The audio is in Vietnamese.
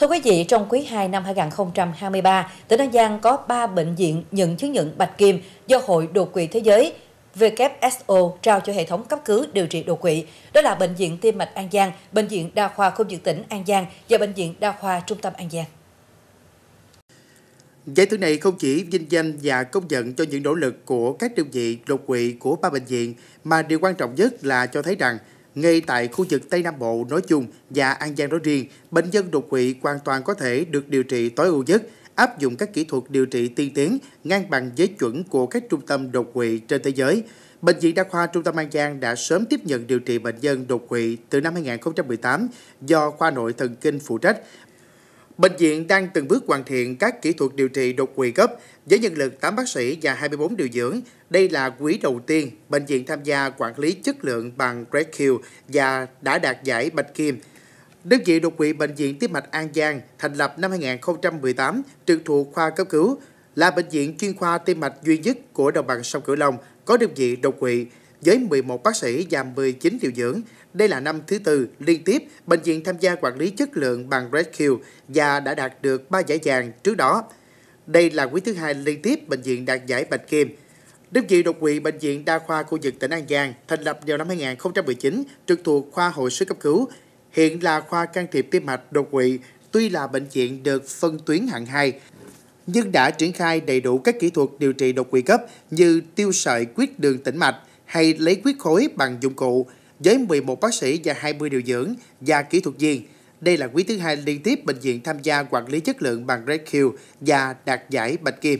Thưa quý vị, trong quý 2 năm 2023, tỉnh An Giang có 3 bệnh viện nhận chứng nhận bạch kim do Hội Đột quỵ Thế giới WSO trao cho hệ thống cấp cứu điều trị đột quỵ. Đó là Bệnh viện Tim mạch An Giang, Bệnh viện Đa khoa khu vực tỉnh An Giang và Bệnh viện Đa khoa Trung tâm An Giang. Giải thưởng này không chỉ vinh danh và công nhận cho những nỗ lực của các đơn vị đột quỵ của ba bệnh viện, mà điều quan trọng nhất là cho thấy rằng ngay tại khu vực Tây Nam Bộ nói chung và An Giang nói riêng, bệnh nhân đột quỵ hoàn toàn có thể được điều trị tối ưu nhất, áp dụng các kỹ thuật điều trị tiên tiến ngang bằng với chuẩn của các trung tâm đột quỵ trên thế giới. Bệnh viện Đa khoa Trung tâm An Giang đã sớm tiếp nhận điều trị bệnh nhân đột quỵ từ năm 2018 do khoa nội thần kinh phụ trách Bệnh viện đang từng bước hoàn thiện các kỹ thuật điều trị đột quỵ cấp với nhân lực 8 bác sĩ và 24 điều dưỡng. Đây là quý đầu tiên bệnh viện tham gia quản lý chất lượng bằng RedQ và đã đạt giải Bạch Kim. Đơn vị đột quỵ Bệnh viện Tim mạch An Giang thành lập năm 2018 trực thuộc khoa cấp cứu là bệnh viện chuyên khoa tim mạch duy nhất của đồng bằng sông Cửu Long có đơn vị đột quỵ với 11 bác sĩ và 19 điều dưỡng. Đây là năm thứ tư liên tiếp bệnh viện tham gia quản lý chất lượng bằng RedQ và đã đạt được 3 giải vàng trước đó. Đây là quý thứ hai liên tiếp bệnh viện đạt giải Bạch Kim. Đơn vị đột quỵ Bệnh viện Đa khoa khu vực tỉnh An Giang thành lập vào năm 2019, trực thuộc khoa hồi sức cấp cứu. Hiện là khoa can thiệp tim mạch đột quỵ, tuy là bệnh viện được phân tuyến hạng 2, nhưng đã triển khai đầy đủ các kỹ thuật điều trị đột quỵ cấp như tiêu sợi quyết đường tĩnh mạch, hay lấy huyết khối bằng dụng cụ với 11 bác sĩ và 20 điều dưỡng và kỹ thuật viên. Đây là quý thứ hai liên tiếp bệnh viện tham gia quản lý chất lượng bằng Red Q và đạt giải Bạch Kim.